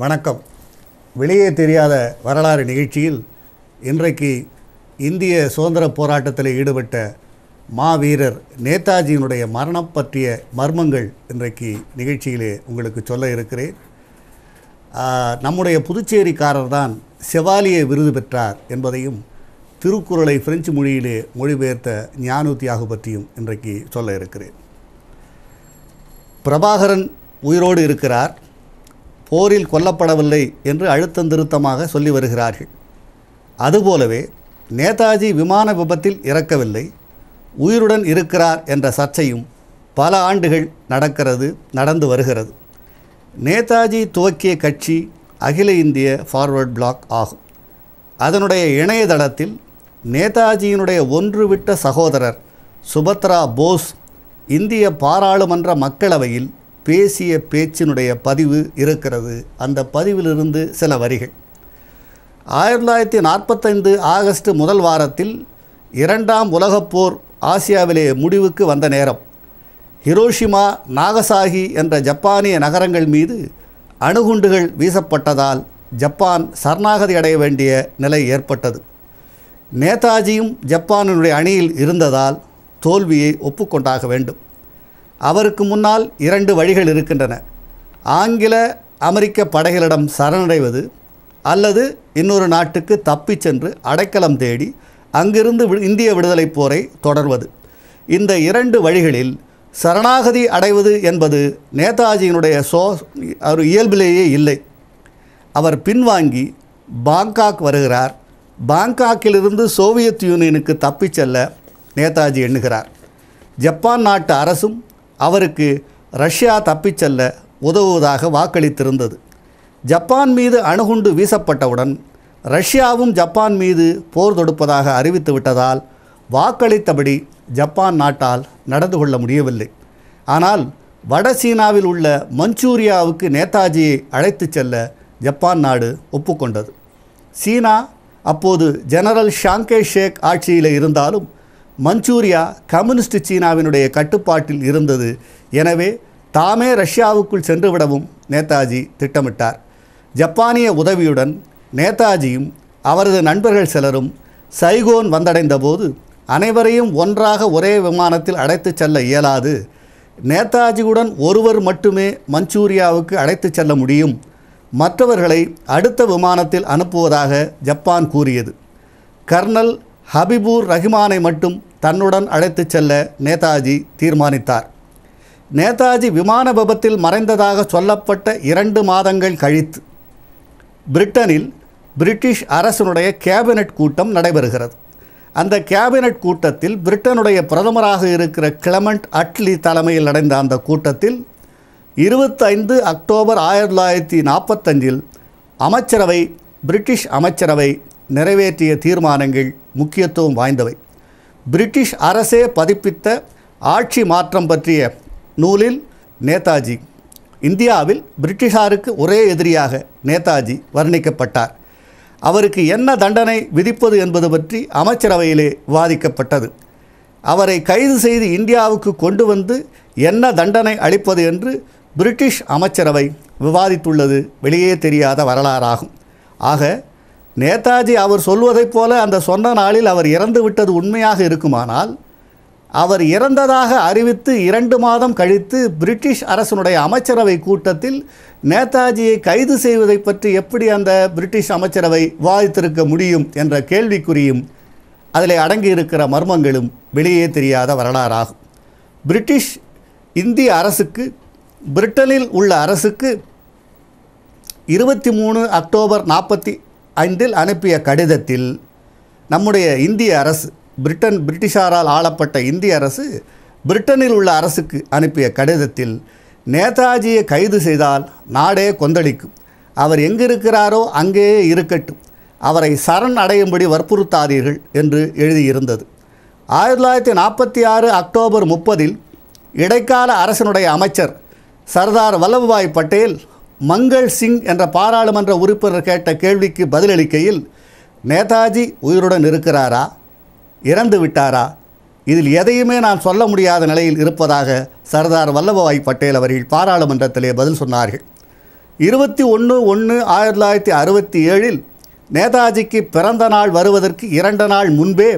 வணக்கம் வெளியே தெரியாத வரலாறு நிகழ்ச்சியில் இன்றைக்கு இந்திய சுதந்திர போராட்டத்தில் ஈடுபட்ட மாவீரர் நேதாஜியினுடைய மரணம் பற்றிய மர்மங்கள் இன்றைக்கு நிகழ்ச்சியிலே உங்களுக்கு சொல்ல இருக்கிறேன் நம்முடைய புதுச்சேரிக்காரர் தான் செவாலிய விருது பெற்றார் என்பதையும் திருக்குறளை பிரெஞ்சு மொழியிலே மொழிபெயர்த்த ஞானு தியாகு பற்றியும் இன்றைக்கு சொல்ல இருக்கிறேன் பிரபாகரன் உயிரோடு இருக்கிறார் போரில் கொல்லப்படவில்லை என்று அழுத்தம் திருத்தமாக சொல்லி வருகிறார்கள் அதுபோலவே நேதாஜி விமான விபத்தில் இறக்கவில்லை உயிருடன் இருக்கிறார் என்ற சர்ச்சையும் பல ஆண்டுகள் நடக்கிறது நடந்து வருகிறது நேதாஜி துவக்கிய கட்சி அகில இந்திய ஃபார்வர்ட் பிளாக் ஆகும் அதனுடைய இணையதளத்தில் நேதாஜியினுடைய ஒன்றுவிட்ட சகோதரர் சுபத்ரா போஸ் இந்திய பாராளுமன்ற மக்களவையில் பேசிய பேச்சினுடைய பதிவு இருக்கிறது அந்த பதிவிலிருந்து சில வரிகள் ஆயிரத்தி தொள்ளாயிரத்தி நாற்பத்தைந்து ஆகஸ்ட் முதல் வாரத்தில் இரண்டாம் உலகப்போர் ஆசியாவிலே முடிவுக்கு வந்த நேரம் ஹிரோஷிமா நாகசாகி என்ற ஜப்பானிய நகரங்கள் மீது அணுகுண்டுகள் வீசப்பட்டதால் ஜப்பான் சரணாகதி அடைய வேண்டிய நிலை ஏற்பட்டது நேதாஜியும் ஜப்பானினுடைய அணியில் இருந்ததால் தோல்வியை ஒப்புக்கொண்டாக வேண்டும் அவருக்கு முன்னால் இரண்டு வழிகள் இருக்கின்றன ஆங்கில அமெரிக்க படைகளிடம் சரணடைவது அல்லது இன்னொரு நாட்டுக்கு தப்பிச் சென்று அடைக்கலம் தேடி அங்கிருந்து இந்திய விடுதலைப் போரை தொடர்வது இந்த இரண்டு வழிகளில் சரணாகதி அடைவது என்பது நேதாஜியினுடைய சோ அவர் இயல்பிலேயே இல்லை அவர் பின்வாங்கி பாங்காக் வருகிறார் பாங்காக்கிலிருந்து சோவியத் யூனியனுக்கு தப்பிச் செல்ல நேதாஜி எண்ணுகிறார் ஜப்பான் நாட்டு அரசும் அவருக்கு ரஷ்யா தப்பிச் செல்ல உதவுவதாக வாக்களித்திருந்தது ஜப்பான் மீது அணுகுண்டு வீசப்பட்டவுடன் ரஷ்யாவும் ஜப்பான் மீது போர் தொடுப்பதாக அறிவித்து விட்டதால் வாக்களித்தபடி ஜப்பான் நாட்டால் நடந்து கொள்ள முடியவில்லை ஆனால் வட சீனாவில் உள்ள மஞ்சூரியாவுக்கு நேதாஜியை அழைத்து செல்ல ஜப்பான் நாடு ஒப்புக்கொண்டது சீனா அப்போது ஜெனரல் ஷாங்கே ஷேக் ஆட்சியில் இருந்தாலும் மஞ்சூரியா கம்யூனிஸ்ட் சீனாவினுடைய கட்டுப்பாட்டில் இருந்தது எனவே தாமே ரஷ்யாவுக்குள் சென்றுவிடவும் நேதாஜி திட்டமிட்டார் ஜப்பானிய உதவியுடன் நேதாஜியும் அவரது நண்பர்கள் சிலரும் சைகோன் வந்தடைந்தபோது அனைவரையும் ஒன்றாக ஒரே விமானத்தில் அழைத்துச் செல்ல இயலாது நேதாஜியுடன் ஒருவர் மட்டுமே மஞ்சூரியாவுக்கு அழைத்துச் செல்ல முடியும் மற்றவர்களை அடுத்த விமானத்தில் அனுப்புவதாக ஜப்பான் கூறியது கர்னல் ஹபிபூர் ரஹிமானை மட்டும் தன்னுடன் அழைத்துச் செல்ல நேதாஜி தீர்மானித்தார் நேதாஜி விமான விபத்தில் மறைந்ததாக சொல்லப்பட்ட இரண்டு மாதங்கள் கழித்து பிரிட்டனில் பிரிட்டிஷ் அரசனுடைய கேபினட் கூட்டம் நடைபெறுகிறது அந்த கேபினட் கூட்டத்தில் பிரிட்டனுடைய பிரதமராக இருக்கிற கிளமண்ட் அட்லி தலைமையில் நடந்த அந்த கூட்டத்தில் இருபத்தைந்து அக்டோபர் ஆயிரத்தி தொள்ளாயிரத்தி நாற்பத்தஞ்சில் அமைச்சரவை பிரிட்டிஷ் அமைச்சரவை நிறைவேற்றிய தீர்மானங்கள் முக்கியத்துவம் வாய்ந்தவை பிரிட்டிஷ் அரசே பதிப்பித்த ஆட்சி மாற்றம் பற்றிய நூலில் நேதாஜி இந்தியாவில் பிரிட்டிஷாருக்கு ஒரே எதிரியாக நேதாஜி வர்ணிக்கப்பட்டார் அவருக்கு என்ன தண்டனை விதிப்பது என்பது பற்றி அமைச்சரவையிலே விவாதிக்கப்பட்டது அவரை கைது செய்து இந்தியாவுக்கு கொண்டு வந்து என்ன தண்டனை அளிப்பது என்று பிரிட்டிஷ் அமைச்சரவை விவாதித்துள்ளது வெளியே தெரியாத வரலாறாகும் ஆக நேதாஜி அவர் சொல்வதைப் போல அந்த சொன்ன நாளில் அவர் இறந்து விட்டது உண்மையாக இருக்குமானால் அவர் இறந்ததாக அறிவித்து இரண்டு மாதம் கழித்து பிரிட்டிஷ் அரசனுடைய அமைச்சரவை கூட்டத்தில் நேதாஜியை கைது செய்வதை பற்றி எப்படி அந்த பிரிட்டிஷ் அமைச்சரவை விவாதித்திருக்க முடியும் என்ற கேள்விக்குறியும் அதில் அடங்கியிருக்கிற மர்மங்களும் வெளியே தெரியாத வரலாறாகும் பிரிட்டிஷ் இந்திய அரசுக்கு பிரிட்டனில் உள்ள அரசுக்கு இருபத்தி மூணு அக்டோபர் நாற்பத்தி ஐந்தில் அனுப்பிய கடிதத்தில் நம்முடைய இந்திய அரசு பிரிட்டன் பிரிட்டிஷாரால் ஆளப்பட்ட இந்திய அரசு பிரிட்டனில் உள்ள அரசுக்கு அனுப்பிய கடிதத்தில் நேதாஜியை கைது செய்தால் நாடே கொந்தளிக்கும் அவர் எங்கிருக்கிறாரோ அங்கேயே இருக்கட்டும் அவரை சரண் அடையும்படி வற்புறுத்தாதீர்கள் என்று எழுதியிருந்தது ஆயிரத்தி தொள்ளாயிரத்தி நாற்பத்தி ஆறு அக்டோபர் முப்பதில் இடைக்கால அரசனுடைய அமைச்சர் சர்தார் வல்லபாய் பட்டேல் மங்கள் சிங் என்ற பாராளுமன்ற உறுப்பினர் கேட்ட கேள்விக்கு பதிலளிக்கையில் நேதாஜி உயிருடன் இருக்கிறாரா இறந்து விட்டாரா இதில் எதையுமே நான் சொல்ல முடியாத நிலையில் இருப்பதாக சர்தார் வல்லபாய் பட்டேல் அவர்கள் பாராளுமன்றத்திலே பதில் சொன்னார்கள் இருபத்தி ஒன்று ஒன்று ஆயிரத்தி தொள்ளாயிரத்தி அறுபத்தி ஏழில் நேதாஜிக்கு பிறந்த நாள் வருவதற்கு இரண்டு நாள் முன்பே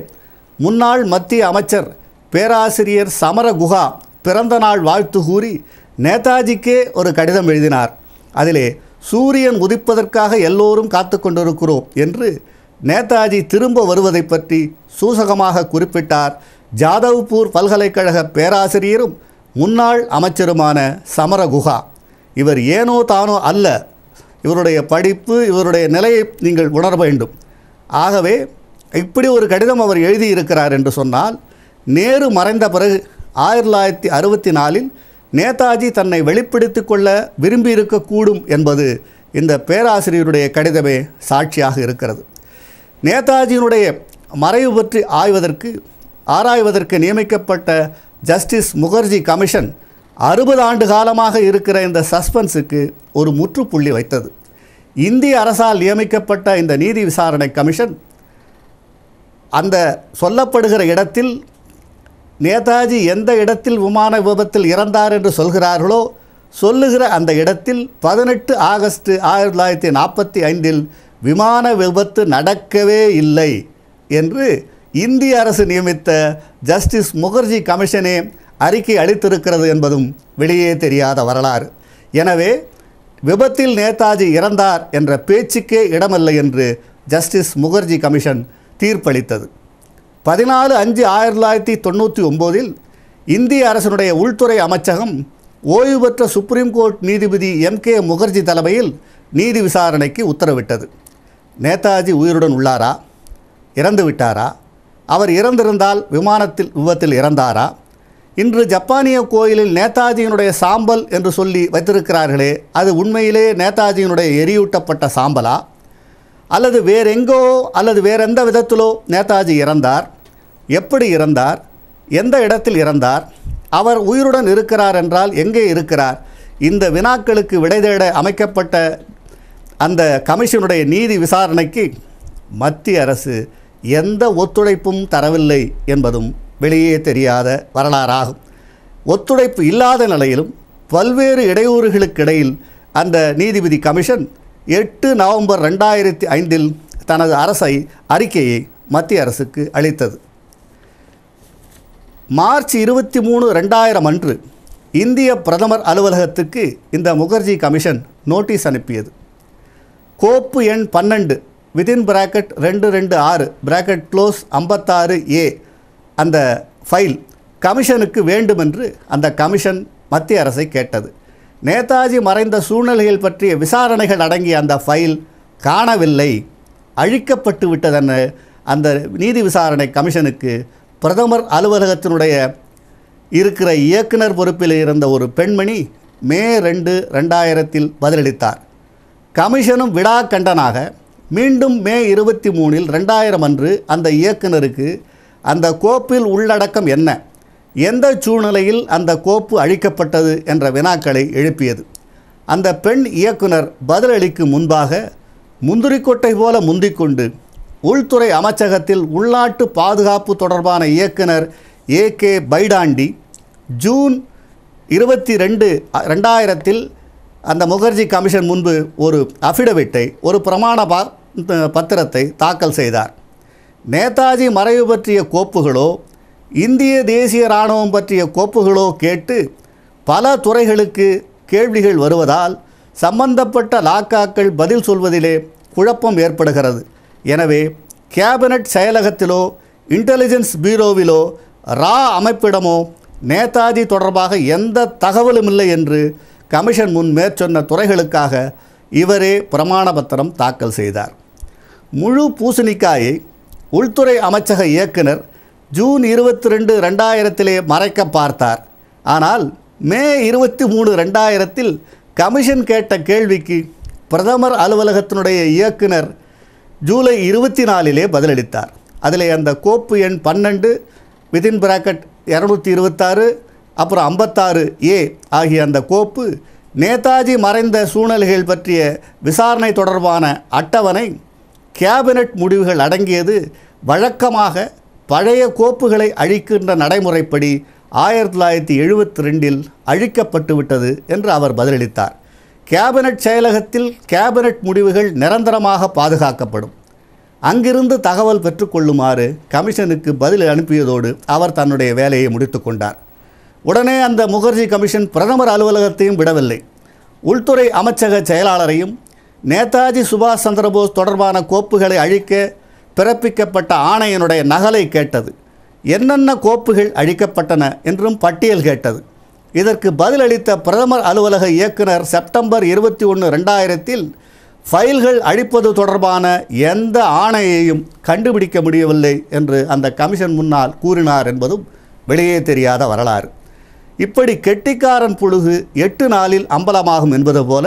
முன்னாள் மத்திய அமைச்சர் பேராசிரியர் சமரகுஹா பிறந்த நாள் வாழ்த்து கூறி நேதாஜிக்கே ஒரு கடிதம் எழுதினார் அதிலே சூரியன் உதிப்பதற்காக எல்லோரும் காத்து கொண்டிருக்கிறோம் என்று நேதாஜி திரும்ப வருவதை பற்றி சூசகமாக குறிப்பிட்டார் ஜாதவ்பூர் பல்கலைக்கழக பேராசிரியரும் முன்னாள் அமைச்சருமான சமரகுஹா இவர் ஏனோ தானோ அல்ல இவருடைய படிப்பு இவருடைய நிலையை நீங்கள் உணர வேண்டும் ஆகவே இப்படி ஒரு கடிதம் அவர் எழுதியிருக்கிறார் என்று சொன்னால் நேரு மறைந்த பிறகு ஆயிரத்தி தொள்ளாயிரத்தி அறுபத்தி நாலில் நேதாஜி தன்னை வெளிப்படுத்தி கொள்ள விரும்பியிருக்கக்கூடும் என்பது இந்த பேராசிரியருடைய கடிதமே சாட்சியாக இருக்கிறது நேதாஜியினுடைய மறைவு பற்றி ஆய்வதற்கு ஆராய்வதற்கு நியமிக்கப்பட்ட ஜஸ்டிஸ் முகர்ஜி கமிஷன் அறுபது ஆண்டு காலமாக இருக்கிற இந்த சஸ்பென்ஸுக்கு ஒரு முற்றுப்புள்ளி வைத்தது இந்திய அரசால் நியமிக்கப்பட்ட இந்த நீதி விசாரணை கமிஷன் அந்த சொல்லப்படுகிற இடத்தில் நேதாஜி எந்த இடத்தில் விமான விபத்தில் இறந்தார் என்று சொல்கிறார்களோ சொல்லுகிற அந்த இடத்தில் பதினெட்டு ஆகஸ்ட் ஆயிரத்தி தொள்ளாயிரத்தி நாற்பத்தி ஐந்தில் விமான விபத்து நடக்கவே இல்லை என்று இந்திய அரசு நியமித்த ஜஸ்டிஸ் முகர்ஜி கமிஷனே அறிக்கை அளித்திருக்கிறது என்பதும் வெளியே தெரியாத வரலாறு எனவே விபத்தில் நேதாஜி இறந்தார் என்ற பேச்சுக்கே இடமில்லை என்று ஜஸ்டிஸ் முகர்ஜி கமிஷன் தீர்ப்பளித்தது பதினாலு அஞ்சு ஆயிரத்தி தொள்ளாயிரத்தி தொண்ணூற்றி ஒம்போதில் இந்திய அரசனுடைய உள்துறை அமைச்சகம் ஓய்வு பெற்ற சுப்ரீம் கோர்ட் நீதிபதி எம் கே முகர்ஜி தலைமையில் நீதி விசாரணைக்கு உத்தரவிட்டது நேதாஜி உயிருடன் உள்ளாரா இறந்து விட்டாரா அவர் இறந்திருந்தால் விமானத்தில் விபத்தில் இறந்தாரா இன்று ஜப்பானிய கோயிலில் நேதாஜியினுடைய சாம்பல் என்று சொல்லி வைத்திருக்கிறார்களே அது உண்மையிலே நேதாஜியினுடைய எரியூட்டப்பட்ட சாம்பலா அல்லது வேறெங்கோ அல்லது வேறெந்த விதத்திலோ நேதாஜி இறந்தார் எப்படி இறந்தார் எந்த இடத்தில் இறந்தார் அவர் உயிருடன் இருக்கிறார் என்றால் எங்கே இருக்கிறார் இந்த வினாக்களுக்கு விடை தேட அமைக்கப்பட்ட அந்த கமிஷனுடைய நீதி விசாரணைக்கு மத்திய அரசு எந்த ஒத்துழைப்பும் தரவில்லை என்பதும் வெளியே தெரியாத வரலாறாகும் ஒத்துழைப்பு இல்லாத நிலையிலும் பல்வேறு இடையூறுகளுக்கிடையில் அந்த நீதிபதி கமிஷன் எட்டு நவம்பர் ரெண்டாயிரத்தி ஐந்தில் தனது அரசை அறிக்கையை மத்திய அரசுக்கு அளித்தது மார்ச் இருபத்தி மூணு ரெண்டாயிரம் அன்று இந்திய பிரதமர் அலுவலகத்துக்கு இந்த முகர்ஜி கமிஷன் நோட்டீஸ் அனுப்பியது கோப்பு எண் பன்னெண்டு விதின் பிராக்கெட் ரெண்டு ரெண்டு ஆறு பிராக்கெட் க்ளோஸ் ஐம்பத்தாறு ஏ அந்த ஃபைல் கமிஷனுக்கு வேண்டுமென்று அந்த கமிஷன் மத்திய அரசை கேட்டது நேதாஜி மறைந்த சூழ்நிலைகள் பற்றிய விசாரணைகள் அடங்கிய அந்த ஃபைல் காணவில்லை அழிக்கப்பட்டு விட்டதென அந்த நீதி விசாரணை கமிஷனுக்கு பிரதமர் அலுவலகத்தினுடைய இருக்கிற இயக்குனர் பொறுப்பில் இருந்த ஒரு பெண்மணி மே ரெண்டு ரெண்டாயிரத்தில் பதிலளித்தார் கமிஷனும் கண்டனாக மீண்டும் மே இருபத்தி மூணில் ரெண்டாயிரம் அன்று அந்த இயக்குனருக்கு அந்த கோப்பில் உள்ளடக்கம் என்ன எந்த சூழ்நிலையில் அந்த கோப்பு அழிக்கப்பட்டது என்ற வினாக்களை எழுப்பியது அந்த பெண் இயக்குனர் பதிலளிக்கும் முன்பாக முந்திரிக்கொட்டை போல முந்திக்கொண்டு உள்துறை அமைச்சகத்தில் உள்நாட்டு பாதுகாப்பு தொடர்பான இயக்குனர் ஏ கே பைடாண்டி ஜூன் இருபத்தி ரெண்டு ரெண்டாயிரத்தில் அந்த முகர்ஜி கமிஷன் முன்பு ஒரு அஃபிடவிட்டை ஒரு பிரமாண பத்திரத்தை தாக்கல் செய்தார் நேதாஜி மறைவு பற்றிய கோப்புகளோ இந்திய தேசிய இராணுவம் பற்றிய கோப்புகளோ கேட்டு பல துறைகளுக்கு கேள்விகள் வருவதால் சம்பந்தப்பட்ட லாக்காக்கள் பதில் சொல்வதிலே குழப்பம் ஏற்படுகிறது எனவே கேபினட் செயலகத்திலோ இன்டெலிஜென்ஸ் பீரோவிலோ ரா அமைப்பிடமோ நேதாஜி தொடர்பாக எந்த தகவலும் இல்லை என்று கமிஷன் முன் மேற்சொன்ன துறைகளுக்காக இவரே பிரமாண பத்திரம் தாக்கல் செய்தார் முழு பூசணிக்காயை உள்துறை அமைச்சக இயக்குனர் ஜூன் இருபத்தி ரெண்டு ரெண்டாயிரத்திலே மறைக்க பார்த்தார் ஆனால் மே இருபத்தி மூணு ரெண்டாயிரத்தில் கமிஷன் கேட்ட கேள்விக்கு பிரதமர் அலுவலகத்தினுடைய இயக்குனர் ஜூலை இருபத்தி நாலிலே பதிலளித்தார் அதில் அந்த கோப்பு எண் பன்னெண்டு விதின் பிராக்கெட் இரநூத்தி இருபத்தாறு அப்புறம் ஐம்பத்தாறு ஏ ஆகிய அந்த கோப்பு நேதாஜி மறைந்த சூழ்நிலைகள் பற்றிய விசாரணை தொடர்பான அட்டவணை கேபினட் முடிவுகள் அடங்கியது வழக்கமாக பழைய கோப்புகளை அழிக்கின்ற நடைமுறைப்படி ஆயிரத்தி தொள்ளாயிரத்தி எழுபத்தி ரெண்டில் அழிக்கப்பட்டுவிட்டது என்று அவர் பதிலளித்தார் கேபினட் செயலகத்தில் கேபினட் முடிவுகள் நிரந்தரமாக பாதுகாக்கப்படும் அங்கிருந்து தகவல் பெற்றுக்கொள்ளுமாறு கமிஷனுக்கு பதில் அனுப்பியதோடு அவர் தன்னுடைய வேலையை முடித்து கொண்டார் உடனே அந்த முகர்ஜி கமிஷன் பிரதமர் அலுவலகத்தையும் விடவில்லை உள்துறை அமைச்சக செயலாளரையும் நேதாஜி சுபாஷ் சந்திரபோஸ் தொடர்பான கோப்புகளை அழிக்க பிறப்பிக்கப்பட்ட ஆணையனுடைய நகலை கேட்டது என்னென்ன கோப்புகள் அழிக்கப்பட்டன என்றும் பட்டியல் கேட்டது இதற்கு பதிலளித்த பிரதமர் அலுவலக இயக்குனர் செப்டம்பர் இருபத்தி ஒன்று ரெண்டாயிரத்தில் ஃபைல்கள் அழிப்பது தொடர்பான எந்த ஆணையையும் கண்டுபிடிக்க முடியவில்லை என்று அந்த கமிஷன் முன்னால் கூறினார் என்பதும் வெளியே தெரியாத வரலாறு இப்படி கெட்டிக்காரன் புழுகு எட்டு நாளில் அம்பலமாகும் என்பது போல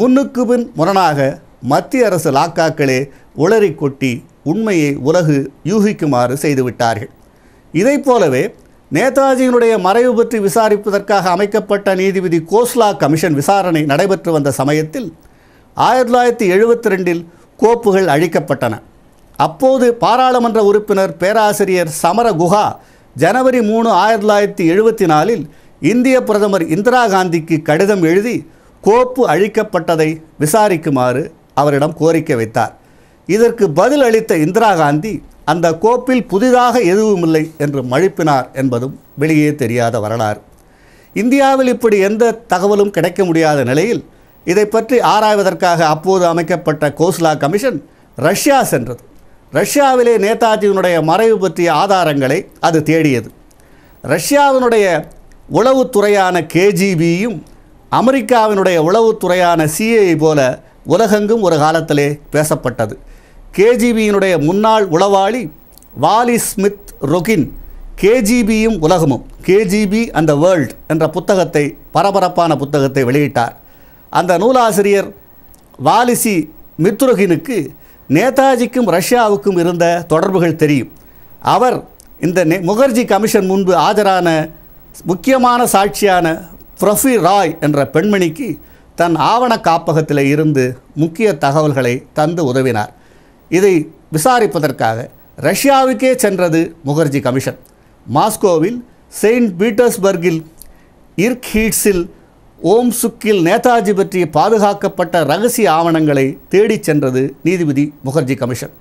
முன்னுக்கு பின் முரணாக மத்திய அரசு லாக்காக்களே உளறி கொட்டி உண்மையை உலகு யூகிக்குமாறு செய்துவிட்டார்கள் இதைப் போலவே நேதாஜியினுடைய மறைவு பற்றி விசாரிப்பதற்காக அமைக்கப்பட்ட நீதிபதி கோஸ்லா கமிஷன் விசாரணை நடைபெற்று வந்த சமயத்தில் ஆயிரத்தி தொள்ளாயிரத்தி எழுபத்தி ரெண்டில் கோப்புகள் அழிக்கப்பட்டன அப்போது பாராளுமன்ற உறுப்பினர் பேராசிரியர் சமரகுஹா ஜனவரி மூணு ஆயிரத்தி தொள்ளாயிரத்தி எழுபத்தி நாலில் இந்திய பிரதமர் இந்திரா காந்திக்கு கடிதம் எழுதி கோப்பு அழிக்கப்பட்டதை விசாரிக்குமாறு அவரிடம் கோரிக்கை வைத்தார் இதற்கு பதில் அளித்த இந்திரா காந்தி அந்த கோப்பில் புதிதாக எதுவும் இல்லை என்று மழுப்பினார் என்பதும் வெளியே தெரியாத வரலாறு இந்தியாவில் இப்படி எந்த தகவலும் கிடைக்க முடியாத நிலையில் இதை பற்றி ஆராய்வதற்காக அப்போது அமைக்கப்பட்ட கோஸ்லா கமிஷன் ரஷ்யா சென்றது ரஷ்யாவிலே நேதாஜியினுடைய மறைவு பற்றிய ஆதாரங்களை அது தேடியது ரஷ்யாவினுடைய உளவுத்துறையான கேஜிபியும் அமெரிக்காவினுடைய உளவுத்துறையான சிஏ போல உலகெங்கும் ஒரு காலத்திலே பேசப்பட்டது கேஜிபியினுடைய முன்னாள் உளவாளி வாலி ஸ்மித் ரொகின் கேஜிபியும் உலகமும் கேஜிபி அந்த வேர்ல்ட் என்ற புத்தகத்தை பரபரப்பான புத்தகத்தை வெளியிட்டார் அந்த நூலாசிரியர் வாலிசி மித்ருகினுக்கு நேதாஜிக்கும் ரஷ்யாவுக்கும் இருந்த தொடர்புகள் தெரியும் அவர் இந்த முகர்ஜி கமிஷன் முன்பு ஆஜரான முக்கியமான சாட்சியான ப்ரொஃபி ராய் என்ற பெண்மணிக்கு தன் ஆவண காப்பகத்தில் இருந்து முக்கிய தகவல்களை தந்து உதவினார் இதை விசாரிப்பதற்காக ரஷ்யாவுக்கே சென்றது முகர்ஜி கமிஷன் மாஸ்கோவில் செயின்ட் பீட்டர்ஸ்பர்கில் இர்க் ஹீட்ஸில் ஓம் சுக்கில் நேதாஜி பற்றி பாதுகாக்கப்பட்ட ரகசிய ஆவணங்களை தேடிச் சென்றது நீதிபதி முகர்ஜி கமிஷன்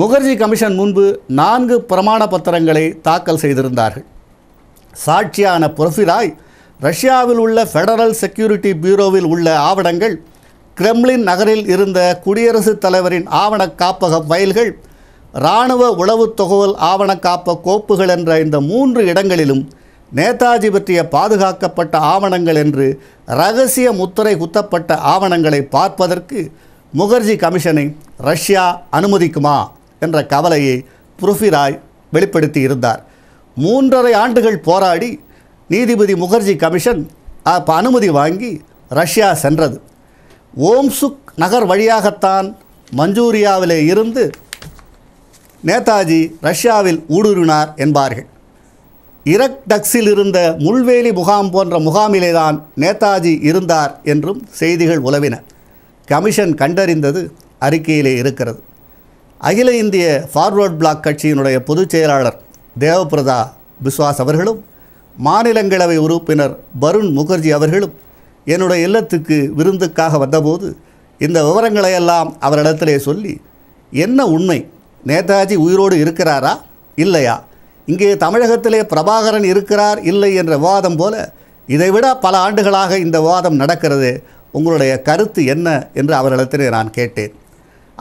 முகர்ஜி கமிஷன் முன்பு நான்கு பிரமாண பத்திரங்களை தாக்கல் செய்திருந்தார்கள் சாட்சியான புரஃபிராய் ரஷ்யாவில் உள்ள ஃபெடரல் செக்யூரிட்டி பியூரோவில் உள்ள ஆவணங்கள் கிரெம்லின் நகரில் இருந்த குடியரசுத் தலைவரின் ஆவண காப்பக வயல்கள் இராணுவ உளவு தொகவல் ஆவண காப்ப கோப்புகள் என்ற இந்த மூன்று இடங்களிலும் நேதாஜி பற்றிய பாதுகாக்கப்பட்ட ஆவணங்கள் என்று ரகசிய முத்திரை குத்தப்பட்ட ஆவணங்களை பார்ப்பதற்கு முகர்ஜி கமிஷனை ரஷ்யா அனுமதிக்குமா என்ற கவலையை புருஃபிராய் வெளிப்படுத்தி இருந்தார் மூன்றரை ஆண்டுகள் போராடி நீதிபதி முகர்ஜி கமிஷன் அப்போ அனுமதி வாங்கி ரஷ்யா சென்றது ஓம்சுக் நகர் வழியாகத்தான் மஞ்சூரியாவிலே இருந்து நேதாஜி ரஷ்யாவில் ஊடுருவினார் என்பார்கள் இரக் டக்ஸில் இருந்த முள்வேலி முகாம் போன்ற முகாமிலே தான் நேதாஜி இருந்தார் என்றும் செய்திகள் உலவின கமிஷன் கண்டறிந்தது அறிக்கையிலே இருக்கிறது அகில இந்திய ஃபார்வர்ட் பிளாக் கட்சியினுடைய பொதுச் செயலாளர் தேவபிரதா பிஸ்வாஸ் அவர்களும் மாநிலங்களவை உறுப்பினர் வருண் முகர்ஜி அவர்களும் என்னுடைய இல்லத்துக்கு விருந்துக்காக வந்தபோது இந்த விவரங்களை எல்லாம் அவரிடத்திலே சொல்லி என்ன உண்மை நேதாஜி உயிரோடு இருக்கிறாரா இல்லையா இங்கே தமிழகத்திலே பிரபாகரன் இருக்கிறார் இல்லை என்ற விவாதம் போல இதைவிட பல ஆண்டுகளாக இந்த விவாதம் நடக்கிறது உங்களுடைய கருத்து என்ன என்று அவரிடத்திலே நான் கேட்டேன்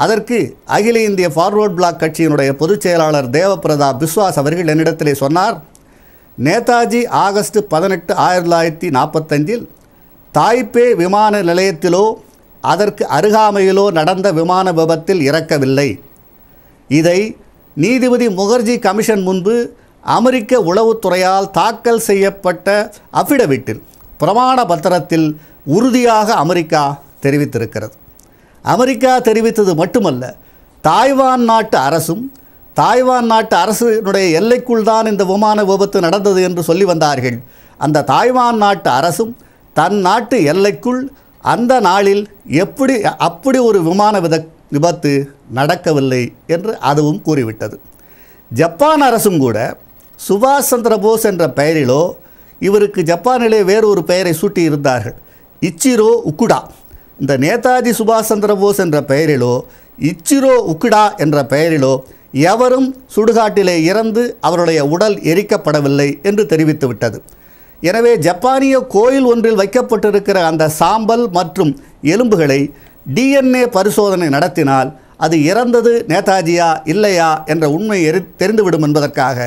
அதற்கு அகில இந்திய ஃபார்வர்ட் பிளாக் கட்சியினுடைய பொதுச் செயலாளர் தேவபிரதாப் பிஸ்வாஸ் அவர்கள் என்னிடத்திலே சொன்னார் நேதாஜி ஆகஸ்ட் பதினெட்டு ஆயிரத்தி தொள்ளாயிரத்தி நாற்பத்தஞ்சில் தாய்பே விமான நிலையத்திலோ அதற்கு அருகாமையிலோ நடந்த விமான விபத்தில் இறக்கவில்லை இதை நீதிபதி முகர்ஜி கமிஷன் முன்பு அமெரிக்க உளவுத்துறையால் தாக்கல் செய்யப்பட்ட அஃபிடவிட்டில் பிரமாண பத்திரத்தில் உறுதியாக அமெரிக்கா தெரிவித்திருக்கிறது அமெரிக்கா தெரிவித்தது மட்டுமல்ல தாய்வான் நாட்டு அரசும் தாய்வான் நாட்டு அரசினுடைய எல்லைக்குள் தான் இந்த விமான விபத்து நடந்தது என்று சொல்லி வந்தார்கள் அந்த தாய்வான் நாட்டு அரசும் தன் நாட்டு எல்லைக்குள் அந்த நாளில் எப்படி அப்படி ஒரு விமான வித விபத்து நடக்கவில்லை என்று அதுவும் கூறிவிட்டது ஜப்பான் அரசும் கூட சுபாஷ் சந்திர போஸ் என்ற பெயரிலோ இவருக்கு ஜப்பானிலே வேறு ஒரு பெயரை சூட்டி இருந்தார்கள் இச்சிரோ உக்குடா இந்த நேதாஜி சுபாஷ் சந்திர போஸ் என்ற பெயரிலோ இச்சிரோ உக்குடா என்ற பெயரிலோ எவரும் சுடுகாட்டிலே இறந்து அவருடைய உடல் எரிக்கப்படவில்லை என்று தெரிவித்துவிட்டது எனவே ஜப்பானிய கோயில் ஒன்றில் வைக்கப்பட்டிருக்கிற அந்த சாம்பல் மற்றும் எலும்புகளை டிஎன்ஏ பரிசோதனை நடத்தினால் அது இறந்தது நேதாஜியா இல்லையா என்ற உண்மை எரி தெரிந்துவிடும் என்பதற்காக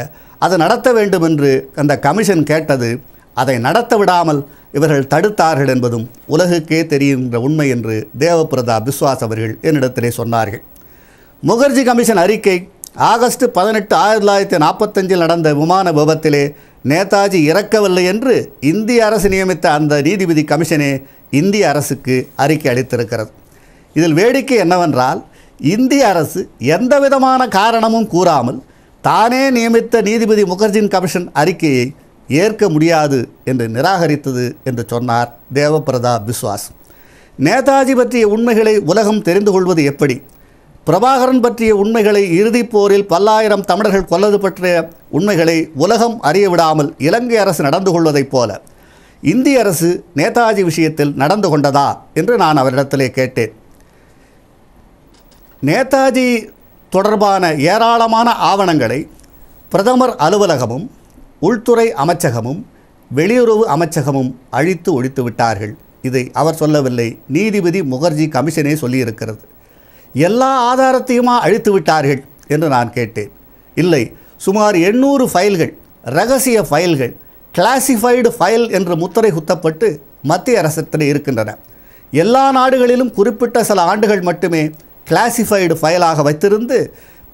அதை நடத்த வேண்டும் என்று அந்த கமிஷன் கேட்டது அதை நடத்த விடாமல் இவர்கள் தடுத்தார்கள் என்பதும் உலகுக்கே தெரிகின்ற உண்மை என்று தேவபிரதா பிஸ்வாஸ் அவர்கள் என்னிடத்திலே சொன்னார்கள் முகர்ஜி கமிஷன் அறிக்கை ஆகஸ்ட் பதினெட்டு ஆயிரத்தி தொள்ளாயிரத்தி நாற்பத்தஞ்சில் நடந்த விமான விபத்திலே நேதாஜி இறக்கவில்லை என்று இந்திய அரசு நியமித்த அந்த நீதிபதி கமிஷனே இந்திய அரசுக்கு அறிக்கை அளித்திருக்கிறது இதில் வேடிக்கை என்னவென்றால் இந்திய அரசு எந்த விதமான காரணமும் கூறாமல் தானே நியமித்த நீதிபதி முகர்ஜின் கமிஷன் அறிக்கையை ஏற்க முடியாது என்று நிராகரித்தது என்று சொன்னார் தேவபிரதா பிஸ்வாஸ் நேதாஜி பற்றிய உண்மைகளை உலகம் தெரிந்து கொள்வது எப்படி பிரபாகரன் பற்றிய உண்மைகளை இறுதிப் போரில் பல்லாயிரம் தமிழர்கள் கொல்லது பற்றிய உண்மைகளை உலகம் அறிய விடாமல் இலங்கை அரசு நடந்து கொள்வதைப் போல இந்திய அரசு நேதாஜி விஷயத்தில் நடந்து கொண்டதா என்று நான் அவரிடத்திலே கேட்டேன் நேதாஜி தொடர்பான ஏராளமான ஆவணங்களை பிரதமர் அலுவலகமும் உள்துறை அமைச்சகமும் வெளியுறவு அமைச்சகமும் அழித்து ஒழித்து விட்டார்கள் இதை அவர் சொல்லவில்லை நீதிபதி முகர்ஜி கமிஷனே சொல்லியிருக்கிறது எல்லா ஆதாரத்தையுமா அழித்து விட்டார்கள் என்று நான் கேட்டேன் இல்லை சுமார் எண்ணூறு ஃபைல்கள் ரகசிய ஃபைல்கள் கிளாசிஃபைடு ஃபைல் என்று முத்திரை குத்தப்பட்டு மத்திய அரசத்தில் இருக்கின்றன எல்லா நாடுகளிலும் குறிப்பிட்ட சில ஆண்டுகள் மட்டுமே கிளாசிஃபைடு ஃபைலாக வைத்திருந்து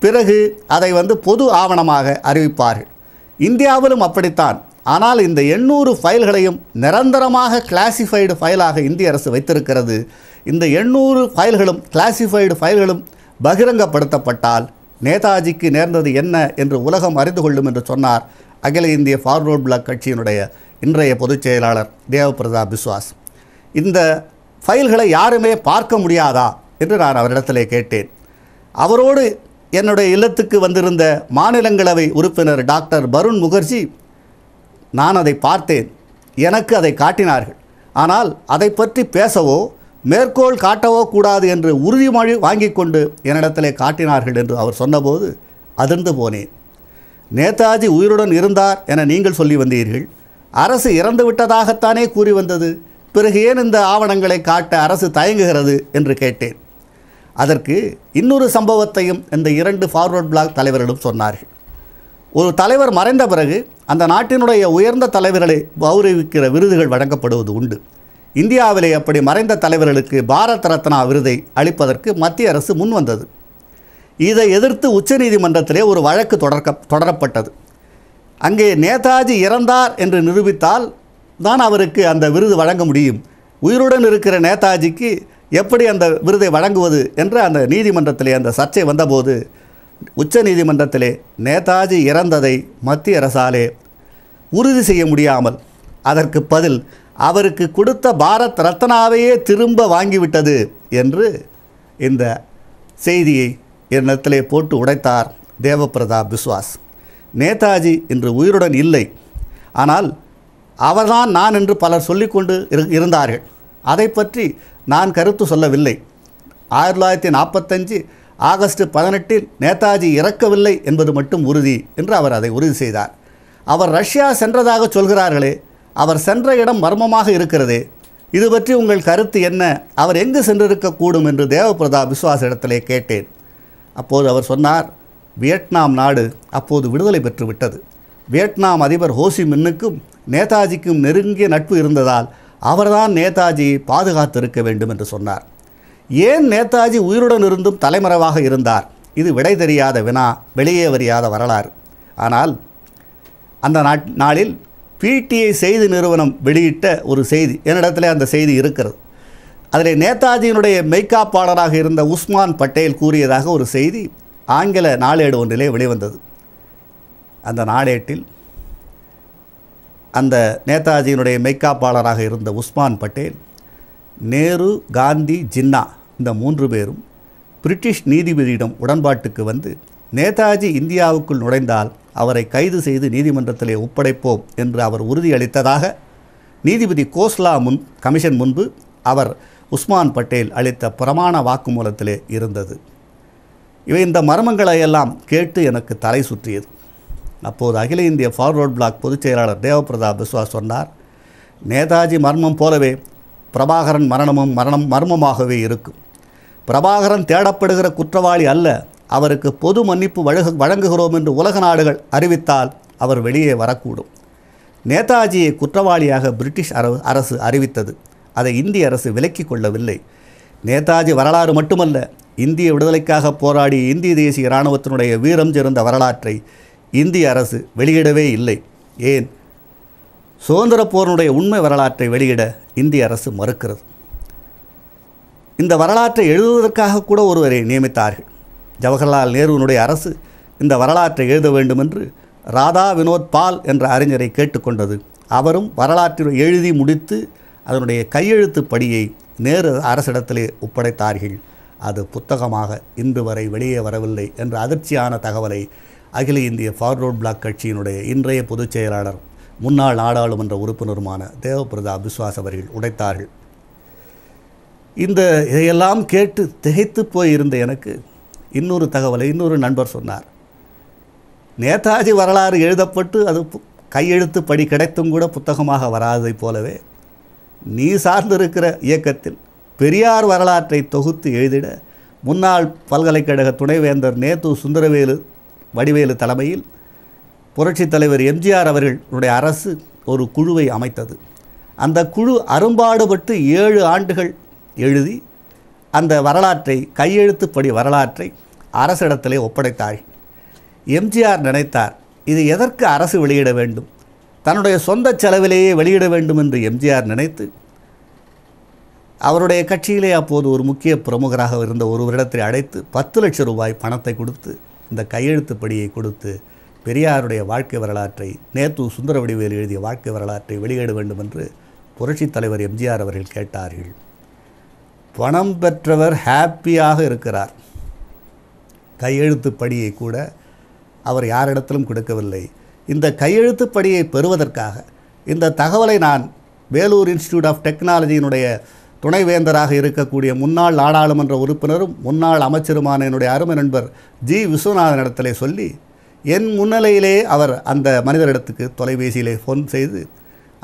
பிறகு அதை வந்து பொது ஆவணமாக அறிவிப்பார்கள் இந்தியாவிலும் அப்படித்தான் ஆனால் இந்த எண்ணூறு ஃபைல்களையும் நிரந்தரமாக கிளாசிஃபைடு ஃபைலாக இந்திய அரசு வைத்திருக்கிறது இந்த எண்ணூறு ஃபைல்களும் கிளாசிஃபைடு ஃபைல்களும் பகிரங்கப்படுத்தப்பட்டால் நேதாஜிக்கு நேர்ந்தது என்ன என்று உலகம் அறிந்து கொள்ளும் என்று சொன்னார் அகில இந்திய ஃபார்வர்ட் பிளாக் கட்சியினுடைய இன்றைய பொதுச் செயலாளர் தேவபிரதாப் பிஸ்வாஸ் இந்த ஃபைல்களை யாருமே பார்க்க முடியாதா என்று நான் அவரிடத்திலே கேட்டேன் அவரோடு என்னுடைய இல்லத்துக்கு வந்திருந்த மாநிலங்களவை உறுப்பினர் டாக்டர் வருண் முகர்ஜி நான் அதை பார்த்தேன் எனக்கு அதை காட்டினார்கள் ஆனால் அதை பற்றி பேசவோ மேற்கோள் காட்டவோ கூடாது என்று உறுதிமொழி வாங்கி கொண்டு என்னிடத்திலே காட்டினார்கள் என்று அவர் சொன்னபோது அதிர்ந்து போனேன் நேதாஜி உயிருடன் இருந்தார் என நீங்கள் சொல்லி வந்தீர்கள் அரசு இறந்து விட்டதாகத்தானே கூறி வந்தது பிறகு ஏன் இந்த ஆவணங்களை காட்ட அரசு தயங்குகிறது என்று கேட்டேன் அதற்கு இன்னொரு சம்பவத்தையும் இந்த இரண்டு ஃபார்வர்ட் பிளாக் தலைவர்களும் சொன்னார்கள் ஒரு தலைவர் மறைந்த பிறகு அந்த நாட்டினுடைய உயர்ந்த தலைவர்களை கௌரவிக்கிற விருதுகள் வழங்கப்படுவது உண்டு இந்தியாவிலே அப்படி மறைந்த தலைவர்களுக்கு பாரத் ரத்னா விருதை அளிப்பதற்கு மத்திய அரசு முன்வந்தது இதை எதிர்த்து உச்சநீதிமன்றத்திலே ஒரு வழக்கு தொடர்க்க தொடரப்பட்டது அங்கே நேதாஜி இறந்தார் என்று நிரூபித்தால் தான் அவருக்கு அந்த விருது வழங்க முடியும் உயிருடன் இருக்கிற நேதாஜிக்கு எப்படி அந்த விருதை வழங்குவது என்று அந்த நீதிமன்றத்திலே அந்த சர்ச்சை வந்தபோது உச்ச நீதிமன்றத்திலே நேதாஜி இறந்ததை மத்திய அரசாலே உறுதி செய்ய முடியாமல் அதற்கு பதில் அவருக்கு கொடுத்த பாரத் ரத்னாவையே திரும்ப வாங்கிவிட்டது என்று இந்த செய்தியை என்னத்திலே போட்டு உடைத்தார் தேவபிரதாப் பிஸ்வாஸ் நேதாஜி இன்று உயிருடன் இல்லை ஆனால் அவர்தான் நான் என்று பலர் சொல்லிக்கொண்டு இருந்தார்கள் அதை பற்றி நான் கருத்து சொல்லவில்லை ஆயிரத்தி தொள்ளாயிரத்தி நாற்பத்தஞ்சு ஆகஸ்ட் பதினெட்டில் நேதாஜி இறக்கவில்லை என்பது மட்டும் உறுதி என்று அவர் அதை உறுதி செய்தார் அவர் ரஷ்யா சென்றதாக சொல்கிறார்களே அவர் சென்ற இடம் மர்மமாக இருக்கிறது இது பற்றி உங்கள் கருத்து என்ன அவர் எங்கு சென்றிருக்கக்கூடும் என்று தேவபிரதா விஸ்வாச இடத்திலே கேட்டேன் அப்போது அவர் சொன்னார் வியட்நாம் நாடு அப்போது விடுதலை பெற்றுவிட்டது வியட்நாம் அதிபர் ஹோசி மின்னுக்கும் நேதாஜிக்கும் நெருங்கிய நட்பு இருந்ததால் அவர்தான் நேதாஜி பாதுகாத்திருக்க வேண்டும் என்று சொன்னார் ஏன் நேதாஜி உயிருடன் இருந்தும் தலைமறைவாக இருந்தார் இது விடை தெரியாத வினா வெளியே வரியாத வரலாறு ஆனால் அந்த நாட் நாளில் பிடிஐ செய்தி நிறுவனம் வெளியிட்ட ஒரு செய்தி என்னிடத்துல அந்த செய்தி இருக்கிறது அதில் நேதாஜியினுடைய மெய்காப்பாளராக இருந்த உஸ்மான் பட்டேல் கூறியதாக ஒரு செய்தி ஆங்கில நாளேடு ஒன்றிலே வெளிவந்தது அந்த நாளேட்டில் அந்த நேதாஜியினுடைய மெய்க்காப்பாளராக இருந்த உஸ்மான் பட்டேல் நேரு காந்தி ஜின்னா இந்த மூன்று பேரும் பிரிட்டிஷ் நீதிபதியிடம் உடன்பாட்டுக்கு வந்து நேதாஜி இந்தியாவுக்குள் நுழைந்தால் அவரை கைது செய்து நீதிமன்றத்திலே ஒப்படைப்போம் என்று அவர் உறுதியளித்ததாக நீதிபதி கோஸ்லா முன் கமிஷன் முன்பு அவர் உஸ்மான் பட்டேல் அளித்த பிரமாண வாக்குமூலத்திலே இருந்தது இவை இந்த மர்மங்களை எல்லாம் கேட்டு எனக்கு தலை சுற்றியது அப்போது அகில இந்திய ஃபார்வர்ட் பிளாக் பொதுச் செயலாளர் தேவபிரதாப் பிஸ்வா சொன்னார் நேதாஜி மர்மம் போலவே பிரபாகரன் மரணமும் மரணம் மர்மமாகவே இருக்கும் பிரபாகரன் தேடப்படுகிற குற்றவாளி அல்ல அவருக்கு பொது மன்னிப்பு வழங்க வழங்குகிறோம் என்று உலக நாடுகள் அறிவித்தால் அவர் வெளியே வரக்கூடும் நேதாஜியை குற்றவாளியாக பிரிட்டிஷ் அரசு அறிவித்தது அதை இந்திய அரசு விலக்கிக் கொள்ளவில்லை நேதாஜி வரலாறு மட்டுமல்ல இந்திய விடுதலைக்காக போராடி இந்திய தேசிய இராணுவத்தினுடைய வீரம் சிறந்த வரலாற்றை இந்திய அரசு வெளியிடவே இல்லை ஏன் சுதந்திர போரனுடைய உண்மை வரலாற்றை வெளியிட இந்திய அரசு மறுக்கிறது இந்த வரலாற்றை எழுதுவதற்காக கூட ஒருவரை நியமித்தார்கள் ஜவஹர்லால் நேருவினுடைய அரசு இந்த வரலாற்றை எழுத வேண்டுமென்று ராதா வினோத் பால் என்ற அறிஞரை கேட்டுக்கொண்டது அவரும் வரலாற்றை எழுதி முடித்து அதனுடைய கையெழுத்து படியை நேரு அரசிடத்திலே ஒப்படைத்தார்கள் அது புத்தகமாக இன்று வரை வெளியே வரவில்லை என்ற அதிர்ச்சியான தகவலை அகில இந்திய ஃபார்வர்ட் பிளாக் கட்சியினுடைய இன்றைய பொதுச் செயலாளர் முன்னாள் நாடாளுமன்ற உறுப்பினருமான தேவபிரதா பிஸ்வாஸ் அவர்கள் உடைத்தார்கள் இந்த இதையெல்லாம் கேட்டு திகைத்து போயிருந்த எனக்கு இன்னொரு தகவலை இன்னொரு நண்பர் சொன்னார் நேதாஜி வரலாறு எழுதப்பட்டு அது கையெழுத்து படி கிடைத்தும் கூட புத்தகமாக வராததைப் போலவே நீ சார்ந்திருக்கிற இயக்கத்தில் பெரியார் வரலாற்றை தொகுத்து எழுதிட முன்னாள் பல்கலைக்கழக துணைவேந்தர் நேத்து சுந்தரவேலு வடிவேலு தலைமையில் புரட்சித் தலைவர் எம்ஜிஆர் அவர்களுடைய அரசு ஒரு குழுவை அமைத்தது அந்த குழு அரும்பாடுபட்டு ஏழு ஆண்டுகள் எழுதி அந்த வரலாற்றை கையெழுத்துப்படி வரலாற்றை அரசிடத்திலே ஒப்படைத்தாள் எம்ஜிஆர் நினைத்தார் இது எதற்கு அரசு வெளியிட வேண்டும் தன்னுடைய சொந்த செலவிலேயே வெளியிட வேண்டும் என்று எம்ஜிஆர் நினைத்து அவருடைய கட்சியிலே அப்போது ஒரு முக்கிய பிரமுகராக இருந்த ஒருவரிடத்தை அழைத்து பத்து லட்சம் ரூபாய் பணத்தை கொடுத்து இந்த கையெழுத்துப்படியை கொடுத்து பெரியாருடைய வாழ்க்கை வரலாற்றை நேத்து சுந்தரவடிவேல் எழுதிய வாழ்க்கை வரலாற்றை வெளியிட வேண்டும் என்று புரட்சித் தலைவர் எம்ஜிஆர் அவர்கள் கேட்டார்கள் பணம் பெற்றவர் ஹாப்பியாக இருக்கிறார் கையெழுத்துப்படியை கூட அவர் யாரிடத்திலும் கொடுக்கவில்லை இந்த கையெழுத்துப்படியை பெறுவதற்காக இந்த தகவலை நான் வேலூர் இன்ஸ்டியூட் ஆஃப் டெக்னாலஜியினுடைய துணைவேந்தராக இருக்கக்கூடிய முன்னாள் நாடாளுமன்ற உறுப்பினரும் முன்னாள் அமைச்சருமான என்னுடைய அருமை நண்பர் ஜி விஸ்வநாதன் இடத்திலே சொல்லி என் முன்னிலையிலே அவர் அந்த மனிதரிடத்துக்கு தொலைபேசியிலே ஃபோன் செய்து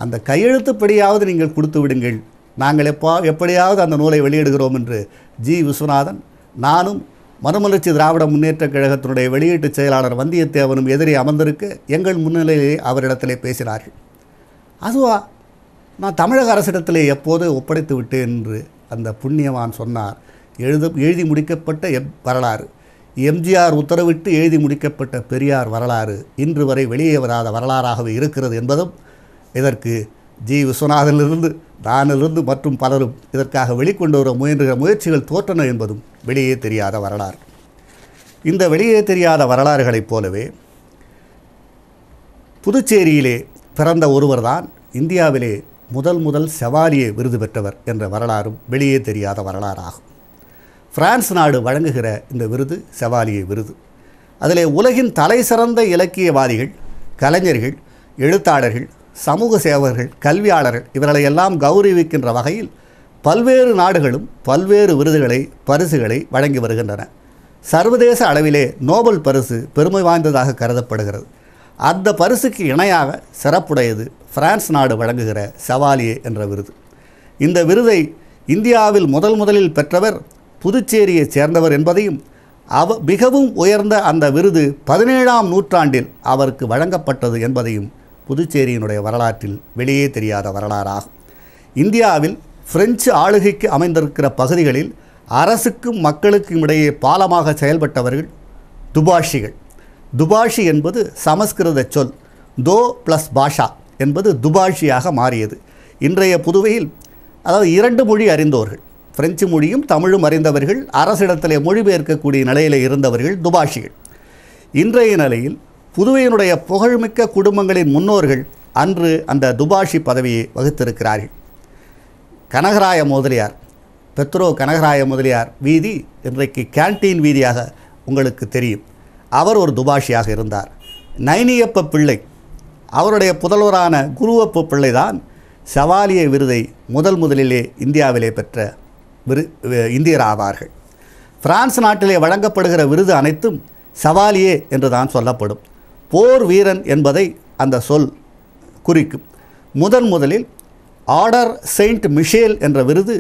அந்த கையெழுத்துப்படியாவது நீங்கள் கொடுத்து விடுங்கள் நாங்கள் எப்போ எப்படியாவது அந்த நூலை வெளியிடுகிறோம் என்று ஜி விஸ்வநாதன் நானும் மறுமலர்ச்சி திராவிட முன்னேற்றக் கழகத்தினுடைய வெளியீட்டுச் செயலாளர் வந்தியத்தேவனும் எதிரே அமர்ந்திருக்க எங்கள் முன்னிலையிலே அவரிடத்திலே பேசினார்கள் அதுவா நான் தமிழக அரசிடத்திலே எப்போது ஒப்படைத்து விட்டேன் என்று அந்த புண்ணியவான் சொன்னார் எழுத எழுதி முடிக்கப்பட்ட எம் வரலாறு எம்ஜிஆர் உத்தரவிட்டு எழுதி முடிக்கப்பட்ட பெரியார் வரலாறு இன்று வரை வெளியே வராத வரலாறாகவே இருக்கிறது என்பதும் இதற்கு ஜி விஸ்வநாதனிலிருந்து தானிலிருந்து மற்றும் பலரும் இதற்காக வெளிக்கொண்டு வர முயன்ற முயற்சிகள் தோற்றன என்பதும் வெளியே தெரியாத வரலாறு இந்த வெளியே தெரியாத வரலாறுகளைப் போலவே புதுச்சேரியிலே பிறந்த ஒருவர்தான் இந்தியாவிலே முதல் முதல் செவாலியை விருது பெற்றவர் என்ற வரலாறும் வெளியே தெரியாத வரலாறாகும் பிரான்ஸ் நாடு வழங்குகிற இந்த விருது செவாலியை விருது அதிலே உலகின் தலை சிறந்த இலக்கியவாதிகள் கலைஞர்கள் எழுத்தாளர்கள் சமூக சேவர்கள் கல்வியாளர்கள் இவர்களை எல்லாம் கௌரவிக்கின்ற வகையில் பல்வேறு நாடுகளும் பல்வேறு விருதுகளை பரிசுகளை வழங்கி வருகின்றன சர்வதேச அளவிலே நோபல் பரிசு பெருமை வாய்ந்ததாக கருதப்படுகிறது அந்த பரிசுக்கு இணையாக சிறப்புடையது பிரான்ஸ் நாடு வழங்குகிற சவாலியே என்ற விருது இந்த விருதை இந்தியாவில் முதல் முதலில் பெற்றவர் புதுச்சேரியைச் சேர்ந்தவர் என்பதையும் அவ மிகவும் உயர்ந்த அந்த விருது பதினேழாம் நூற்றாண்டில் அவருக்கு வழங்கப்பட்டது என்பதையும் புதுச்சேரியினுடைய வரலாற்றில் வெளியே தெரியாத வரலாறாகும் இந்தியாவில் பிரெஞ்சு ஆளுகைக்கு அமைந்திருக்கிற பகுதிகளில் அரசுக்கும் மக்களுக்கும் இடையே பாலமாக செயல்பட்டவர்கள் துபாஷிகள் துபாஷி என்பது சமஸ்கிருத சொல் தோ ப்ளஸ் பாஷா என்பது துபாஷியாக மாறியது இன்றைய புதுவையில் அதாவது இரண்டு மொழி அறிந்தோர்கள் பிரெஞ்சு மொழியும் தமிழும் அறிந்தவர்கள் அரசிடத்திலே மொழிபெயர்க்கக்கூடிய நிலையில் இருந்தவர்கள் துபாஷிகள் இன்றைய நிலையில் புதுவையினுடைய புகழ்மிக்க குடும்பங்களின் முன்னோர்கள் அன்று அந்த துபாஷி பதவியை வகுத்திருக்கிறார்கள் கனகராய முதலியார் பெத்ரோ கனகராய முதலியார் வீதி இன்றைக்கு கேன்டீன் வீதியாக உங்களுக்கு தெரியும் அவர் ஒரு துபாஷியாக இருந்தார் நைனியப்ப பிள்ளை அவருடைய புதல்வரான குருவப்ப பிள்ளை தான் சவாலிய விருதை முதல் முதலிலே இந்தியாவிலே பெற்ற விரு இந்தியர் ஆவார்கள் பிரான்ஸ் நாட்டிலே வழங்கப்படுகிற விருது அனைத்தும் சவாலியே என்று தான் சொல்லப்படும் போர் வீரன் என்பதை அந்த சொல் குறிக்கும் முதன் முதலில் ஆர்டர் செயின்ட் மிஷேல் என்ற விருது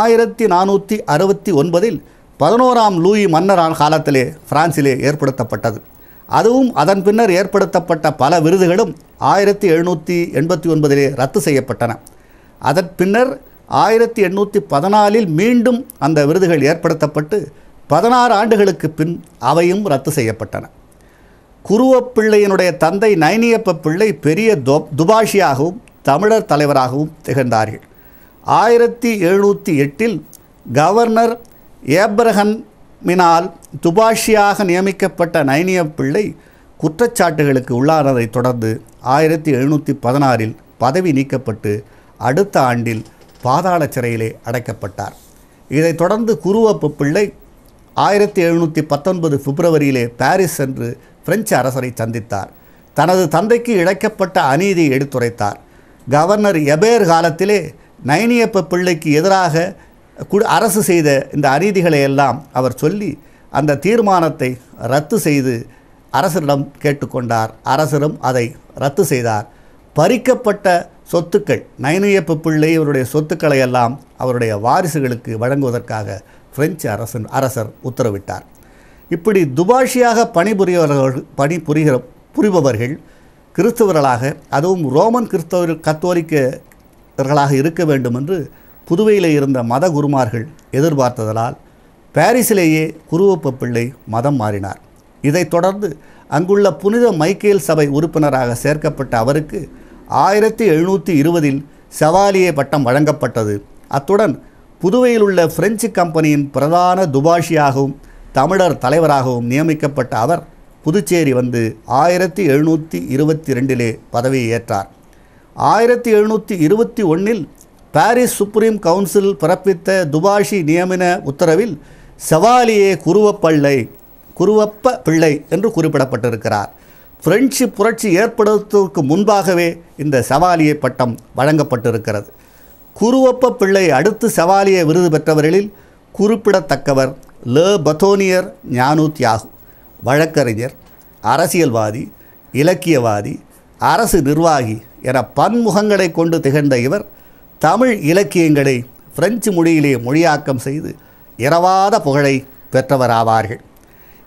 ஆயிரத்தி நானூற்றி அறுபத்தி ஒன்பதில் பதினோராம் லூயி மன்னரான் காலத்திலே பிரான்சிலே ஏற்படுத்தப்பட்டது அதுவும் அதன் பின்னர் ஏற்படுத்தப்பட்ட பல விருதுகளும் ஆயிரத்தி எழுநூற்றி எண்பத்தி ஒன்பதிலே ரத்து செய்யப்பட்டன அதன் பின்னர் ஆயிரத்தி எண்ணூற்றி பதினாலில் மீண்டும் அந்த விருதுகள் ஏற்படுத்தப்பட்டு பதினாறு ஆண்டுகளுக்கு பின் அவையும் ரத்து செய்யப்பட்டன குருவப்பிள்ளையினுடைய தந்தை நைனியப்ப பிள்ளை பெரிய துபாஷியாகவும் தமிழர் தலைவராகவும் திகழ்ந்தார்கள் ஆயிரத்தி எழுநூற்றி எட்டில் கவர்னர் ஏப்ரஹன்மினால் துபாஷியாக நியமிக்கப்பட்ட நைனிய பிள்ளை குற்றச்சாட்டுகளுக்கு உள்ளானதைத் தொடர்ந்து ஆயிரத்தி எழுநூற்றி பதினாறில் பதவி நீக்கப்பட்டு அடுத்த ஆண்டில் பாதாள சிறையிலே அடைக்கப்பட்டார் இதைத் தொடர்ந்து குருவப்பு பிள்ளை ஆயிரத்தி எழுநூற்றி பத்தொன்பது பிப்ரவரியிலே பாரிஸ் சென்று பிரெஞ்சு அரசரை சந்தித்தார் தனது தந்தைக்கு இழைக்கப்பட்ட அநீதி எடுத்துரைத்தார் கவர்னர் எபேர் காலத்திலே நைனியப்ப பிள்ளைக்கு எதிராக குடு அரசு செய்த இந்த அநீதிகளை எல்லாம் அவர் சொல்லி அந்த தீர்மானத்தை ரத்து செய்து அரசரிடம் கேட்டுக்கொண்டார் அரசரும் அதை ரத்து செய்தார் பறிக்கப்பட்ட சொத்துக்கள் நைனியப்ப பிள்ளை இவருடைய சொத்துக்களை எல்லாம் அவருடைய வாரிசுகளுக்கு வழங்குவதற்காக பிரெஞ்சு அரசன் அரசர் உத்தரவிட்டார் இப்படி துபாஷியாக பணிபுரியவர்கள் பணிபுரிகிற புரிபவர்கள் கிறிஸ்தவர்களாக அதுவும் ரோமன் கிறிஸ்தவர் கத்தோலிக்கர்களாக இருக்க வேண்டும் என்று புதுவையில் இருந்த மத குருமார்கள் எதிர்பார்த்ததால் பாரிஸிலேயே குருவப்ப பிள்ளை மதம் மாறினார் இதைத் தொடர்ந்து அங்குள்ள புனித மைக்கேல் சபை உறுப்பினராக சேர்க்கப்பட்ட அவருக்கு ஆயிரத்தி எழுநூற்றி இருபதில் செவாலியே பட்டம் வழங்கப்பட்டது அத்துடன் புதுவையில் உள்ள பிரெஞ்சு கம்பெனியின் பிரதான துபாஷியாகவும் தமிழர் தலைவராகவும் நியமிக்கப்பட்ட அவர் புதுச்சேரி வந்து ஆயிரத்தி எழுநூற்றி இருபத்தி ரெண்டிலே பதவியை ஏற்றார் ஆயிரத்தி எழுநூற்றி இருபத்தி ஒன்றில் பாரிஸ் சுப்ரீம் கவுன்சில் பிறப்பித்த துபாஷி நியமன உத்தரவில் செவாலியே குருவப்பள்ளை குருவப்ப பிள்ளை என்று குறிப்பிடப்பட்டிருக்கிறார் பிரெஞ்சு புரட்சி ஏற்படுவதற்கு முன்பாகவே இந்த செவாலியை பட்டம் வழங்கப்பட்டிருக்கிறது குருவப்ப பிள்ளை அடுத்து செவாலிய விருது பெற்றவர்களில் குறிப்பிடத்தக்கவர் ல பத்தோனியர் ஞானு தியாகு வழக்கறிஞர் அரசியல்வாதி இலக்கியவாதி அரசு நிர்வாகி என பன்முகங்களை கொண்டு திகழ்ந்த இவர் தமிழ் இலக்கியங்களை பிரெஞ்சு மொழியிலே மொழியாக்கம் செய்து இரவாத புகழை பெற்றவராவார்கள்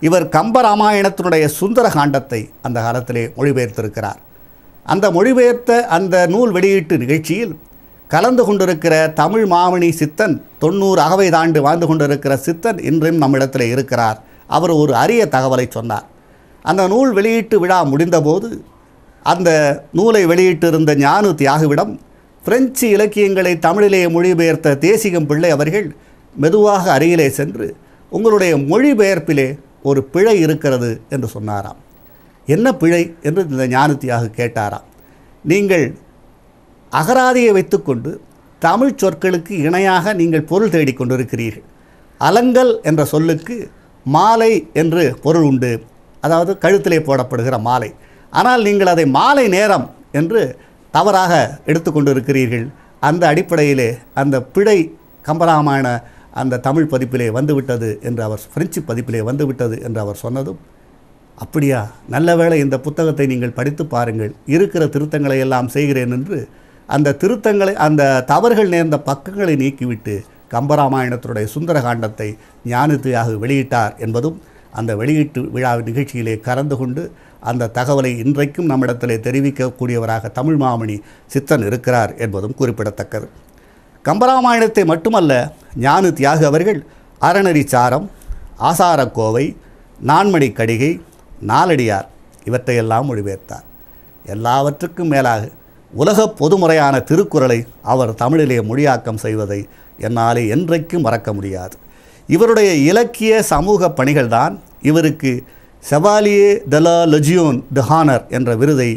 இவர் கம்பராமாயணத்தினுடைய சுந்தரகாண்டத்தை அந்த காலத்திலே மொழிபெயர்த்திருக்கிறார் அந்த மொழிபெயர்த்த அந்த நூல் வெளியீட்டு நிகழ்ச்சியில் கலந்து கொண்டிருக்கிற தமிழ் மாமணி சித்தன் தொண்ணூறு அகவை தாண்டு வாழ்ந்து கொண்டிருக்கிற சித்தன் இன்றும் நம்மிடத்தில் இருக்கிறார் அவர் ஒரு அரிய தகவலை சொன்னார் அந்த நூல் வெளியீட்டு விழா முடிந்தபோது அந்த நூலை வெளியிட்டிருந்த ஞானு தியாகுவிடம் பிரெஞ்சு இலக்கியங்களை தமிழிலேயே மொழிபெயர்த்த தேசிகம் பிள்ளை அவர்கள் மெதுவாக அருகிலே சென்று உங்களுடைய மொழிபெயர்ப்பிலே ஒரு பிழை இருக்கிறது என்று சொன்னாராம் என்ன பிழை என்று இந்த ஞானத்தியாக கேட்டாராம் நீங்கள் அகராதியை வைத்துக்கொண்டு தமிழ் சொற்களுக்கு இணையாக நீங்கள் பொருள் தேடிக்கொண்டிருக்கிறீர்கள் அலங்கல் என்ற சொல்லுக்கு மாலை என்று பொருள் உண்டு அதாவது கழுத்திலே போடப்படுகிற மாலை ஆனால் நீங்கள் அதை மாலை நேரம் என்று தவறாக எடுத்துக்கொண்டு இருக்கிறீர்கள் அந்த அடிப்படையிலே அந்த பிழை கம்பராமாயண அந்த தமிழ் பதிப்பிலே வந்துவிட்டது என்று அவர் பிரெஞ்சு பதிப்பிலே வந்துவிட்டது என்று அவர் சொன்னதும் அப்படியா நல்ல வேளை இந்த புத்தகத்தை நீங்கள் படித்து பாருங்கள் இருக்கிற திருத்தங்களை எல்லாம் செய்கிறேன் என்று அந்த திருத்தங்களை அந்த தவறுகள் நேர்ந்த பக்கங்களை நீக்கிவிட்டு கம்பராமாயணத்தினுடைய சுந்தரகாண்டத்தை ஞானத்தையாக வெளியிட்டார் என்பதும் அந்த வெளியீட்டு விழா நிகழ்ச்சியிலே கலந்து கொண்டு அந்த தகவலை இன்றைக்கும் நம்மிடத்திலே தெரிவிக்கக்கூடியவராக தமிழ் மாமணி சித்தன் இருக்கிறார் என்பதும் குறிப்பிடத்தக்கது கம்பராமாயணத்தை மட்டுமல்ல ஞானு தியாகு அவர்கள் அறநெறிச்சாரம் ஆசாரக்கோவை நான்மணி கடிகை நாலடியார் இவற்றையெல்லாம் மொழிபெயர்த்தார் எல்லாவற்றுக்கும் மேலாக உலக பொதுமுறையான திருக்குறளை அவர் தமிழிலே மொழியாக்கம் செய்வதை என்னால் என்றைக்கும் மறக்க முடியாது இவருடைய இலக்கிய சமூக பணிகள்தான் இவருக்கு செவாலியே த லஜியோன் தி ஹானர் என்ற விருதை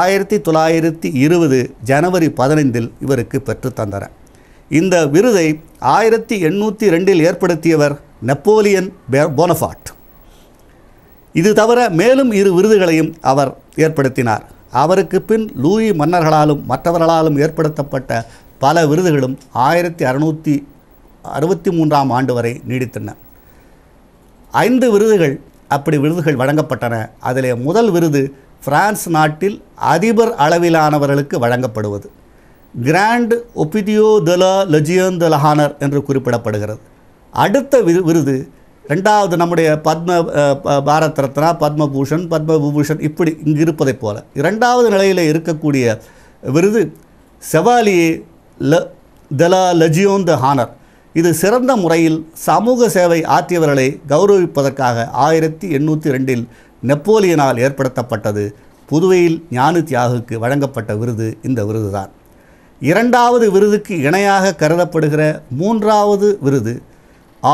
ஆயிரத்தி தொள்ளாயிரத்தி இருபது ஜனவரி பதினைந்தில் இவருக்கு பெற்றுத்தந்தன இந்த விருதை ஆயிரத்தி எண்ணூற்றி ரெண்டில் ஏற்படுத்தியவர் நெப்போலியன் போனஃபாட் இது தவிர மேலும் இரு விருதுகளையும் அவர் ஏற்படுத்தினார் அவருக்கு பின் லூயி மன்னர்களாலும் மற்றவர்களாலும் ஏற்படுத்தப்பட்ட பல விருதுகளும் ஆயிரத்தி அறுநூற்றி அறுபத்தி மூன்றாம் ஆண்டு வரை நீடித்தன ஐந்து விருதுகள் அப்படி விருதுகள் வழங்கப்பட்டன அதில் முதல் விருது பிரான்ஸ் நாட்டில் அதிபர் அளவிலானவர்களுக்கு வழங்கப்படுவது கிராண்ட் ஒபிதியோ த லஜியன் என்று குறிப்பிடப்படுகிறது அடுத்த விருது ரெண்டாவது நம்முடைய பத்ம பாரத் ரத்னா பத்மபூஷன் பத்மபூபூஷன் இப்படி இங்கு இருப்பதைப் போல இரண்டாவது நிலையில் இருக்கக்கூடிய விருது செவாலி ல தலா லஜியோன் த ஹானர் இது சிறந்த முறையில் சமூக சேவை ஆற்றியவர்களை கௌரவிப்பதற்காக ஆயிரத்தி எண்ணூற்றி ரெண்டில் நெப்போலியனால் ஏற்படுத்தப்பட்டது புதுவையில் ஞான தியாகுக்கு வழங்கப்பட்ட விருது இந்த விருதுதான் இரண்டாவது விருதுக்கு இணையாக கருதப்படுகிற மூன்றாவது விருது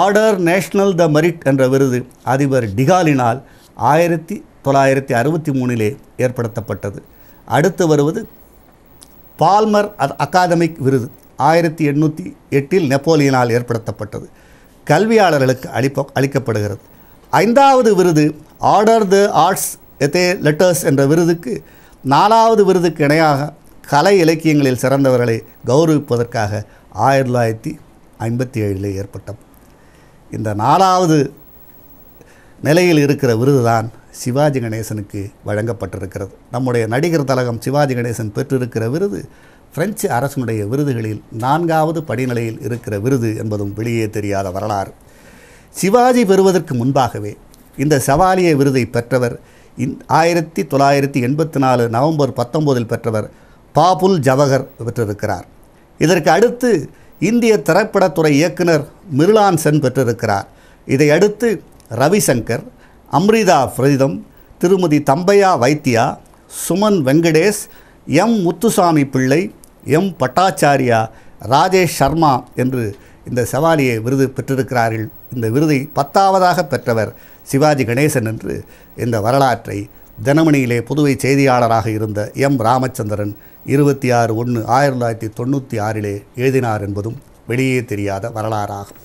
ஆர்டர் நேஷனல் த மெரிட் என்ற விருது அதிபர் டிகாலினால் ஆயிரத்தி தொள்ளாயிரத்தி அறுபத்தி மூணிலே ஏற்படுத்தப்பட்டது அடுத்து வருவது பால்மர் அகாதமிக் விருது ஆயிரத்தி எண்ணூற்றி எட்டில் நெப்போலியனால் ஏற்படுத்தப்பட்டது கல்வியாளர்களுக்கு அளிப்ப அளிக்கப்படுகிறது ஐந்தாவது விருது ஆர்டர் த ஆர்ட்ஸ் எத்தே லெட்டர்ஸ் என்ற விருதுக்கு நாலாவது விருதுக்கு இணையாக கலை இலக்கியங்களில் சிறந்தவர்களை கௌரவிப்பதற்காக ஆயிரத்தி தொள்ளாயிரத்தி ஐம்பத்தி ஏழில் ஏற்பட்ட இந்த நாலாவது நிலையில் இருக்கிற விருது தான் சிவாஜி கணேசனுக்கு வழங்கப்பட்டிருக்கிறது நம்முடைய நடிகர் தலகம் சிவாஜி கணேசன் பெற்றிருக்கிற விருது பிரெஞ்சு அரசனுடைய விருதுகளில் நான்காவது படிநிலையில் இருக்கிற விருது என்பதும் வெளியே தெரியாத வரலாறு சிவாஜி பெறுவதற்கு முன்பாகவே இந்த சவாலிய விருதை பெற்றவர் இந் ஆயிரத்தி தொள்ளாயிரத்தி எண்பத்தி நாலு நவம்பர் பத்தொம்போதில் பெற்றவர் பாபுல் ஜவஹர் பெற்றிருக்கிறார் இதற்கு அடுத்து இந்திய திரைப்படத்துறை இயக்குனர் மிருளான் சென் பெற்றிருக்கிறார் இதையடுத்து ரவிசங்கர் அம்ரிதா பிரதிதம் திருமதி தம்பையா வைத்தியா சுமன் வெங்கடேஷ் எம் முத்துசாமி பிள்ளை எம் பட்டாச்சாரியா ராஜேஷ் சர்மா என்று இந்த சவாலியை விருது பெற்றிருக்கிறார்கள் இந்த விருதை பத்தாவதாக பெற்றவர் சிவாஜி கணேசன் என்று இந்த வரலாற்றை தினமணியிலே புதுவை செய்தியாளராக இருந்த எம் ராமச்சந்திரன் இருபத்தி ஆறு ஒன்று ஆயிரத்தி தொள்ளாயிரத்தி தொண்ணூற்றி ஆறிலே எழுதினார் என்பதும் வெளியே தெரியாத வரலாறாகும்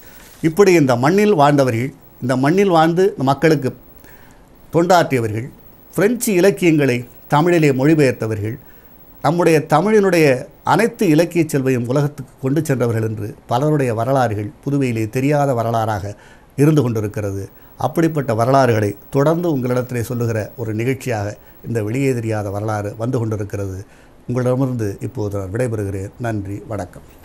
இப்படி இந்த மண்ணில் வாழ்ந்தவர்கள் இந்த மண்ணில் வாழ்ந்து மக்களுக்கு தொண்டாற்றியவர்கள் பிரெஞ்சு இலக்கியங்களை தமிழிலே மொழிபெயர்த்தவர்கள் நம்முடைய தமிழினுடைய அனைத்து இலக்கிய செல்வையும் உலகத்துக்கு கொண்டு சென்றவர்கள் என்று பலருடைய வரலாறுகள் புதுவையிலே தெரியாத வரலாறாக இருந்து கொண்டிருக்கிறது அப்படிப்பட்ட வரலாறுகளை தொடர்ந்து உங்களிடத்திலே சொல்லுகிற ஒரு நிகழ்ச்சியாக இந்த வெளியே தெரியாத வரலாறு வந்து கொண்டிருக்கிறது உங்களிடமிருந்து இப்போது நான் விடைபெறுகிறேன் நன்றி வணக்கம்